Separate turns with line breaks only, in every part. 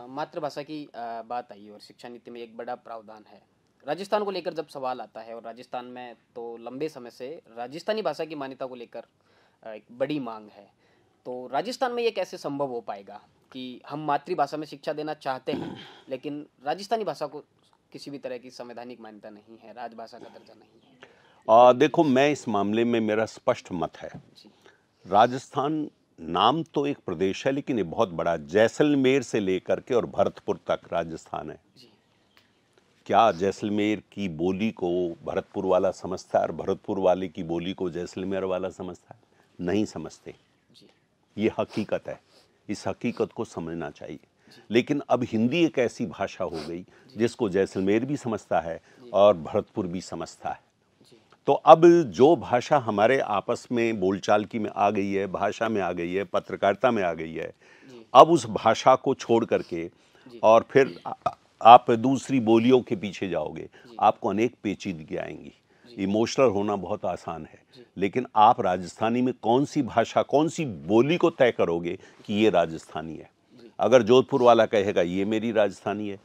मातृभाषा की बात आई और शिक्षा नीति में एक बड़ा प्रावधान है राजस्थान को लेकर जब सवाल आता है और राजस्थान में तो लंबे समय से राजस्थानी भाषा की मान्यता को लेकर एक बड़ी मांग है तो राजस्थान में ये कैसे संभव हो पाएगा कि हम मातृभाषा में शिक्षा देना चाहते हैं लेकिन राजस्थानी भाषा को किसी भी तरह की संवैधानिक मान्यता नहीं है राजभाषा का दर्जा नहीं है
आ, देखो मैं इस मामले में मेरा स्पष्ट मत है राजस्थान नाम तो एक प्रदेश है लेकिन ये बहुत बड़ा जैसलमेर से लेकर के और भरतपुर तक राजस्थान है क्या जैसलमेर की बोली को भरतपुर वाला समझता है और भरतपुर वाले की बोली को जैसलमेर वाला समझता है नहीं समझते ये हकीकत है इस हकीकत को समझना चाहिए लेकिन अब हिंदी एक ऐसी भाषा हो गई जिसको जैसलमेर भी समझता है और भरतपुर भी समझता है तो अब जो भाषा हमारे आपस में बोलचाल की में आ गई है भाषा में आ गई है पत्रकारिता में आ गई है अब उस भाषा को छोड़ करके और फिर आप दूसरी बोलियों के पीछे जाओगे आपको अनेक पेचीदगी आएंगी इमोशनल होना बहुत आसान है लेकिन आप राजस्थानी में कौन सी भाषा कौन सी बोली को तय करोगे कि ये राजस्थानी है अगर जोधपुर वाला कहेगा ये मेरी राजधानी है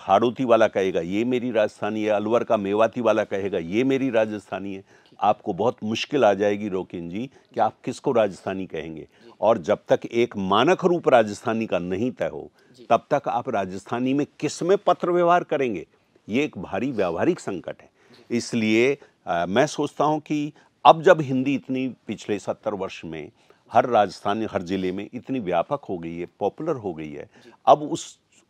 हाड़ोती वाला कहेगा ये मेरी राजधानी है अलवर का मेवाती वाला कहेगा ये मेरी राजस्थानी है आपको बहुत मुश्किल आ जाएगी रोकिन जी कि आप किसको राजस्थानी कहेंगे और जब तक एक मानक रूप राजस्थानी का नहीं तय हो तब तक आप राजस्थानी में किस में पत्र व्यवहार करेंगे ये एक भारी व्यावहारिक संकट है इसलिए आ, मैं सोचता हूँ कि अब जब हिंदी इतनी पिछले सत्तर वर्ष में हर राजस्थान हर ज़िले में इतनी व्यापक हो गई है पॉपुलर हो गई है अब उस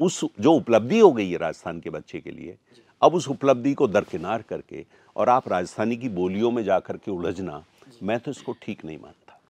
उस जो उपलब्धि हो गई है राजस्थान के बच्चे के लिए अब उस उपलब्धि को दरकिनार करके और आप राजस्थानी की बोलियों में जा कर के उलझना मैं तो इसको ठीक नहीं मानता